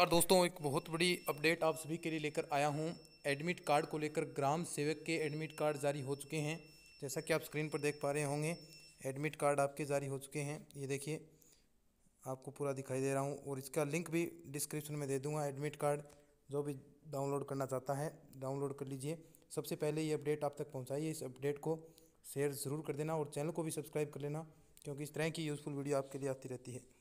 नमस्कार दोस्तों एक बहुत बड़ी अपडेट आप सभी के लिए लेकर आया हूं एडमिट कार्ड को लेकर ग्राम सेवक के एडमिट कार्ड जारी हो चुके हैं जैसा कि आप स्क्रीन पर देख पा रहे होंगे एडमिट कार्ड आपके जारी हो चुके हैं ये देखिए आपको पूरा दिखाई दे रहा हूं और इसका लिंक भी डिस्क्रिप्शन में दे दूँगा एडमिट कार्ड जो भी डाउनलोड करना चाहता है डाउनलोड कर लीजिए सबसे पहले ये अपडेट आप तक पहुँचाइए इस अपडेट को शेयर ज़रूर कर देना और चैनल को भी सब्सक्राइब कर लेना क्योंकि इस तरह की यूज़फुल वीडियो आपके लिए आती रहती है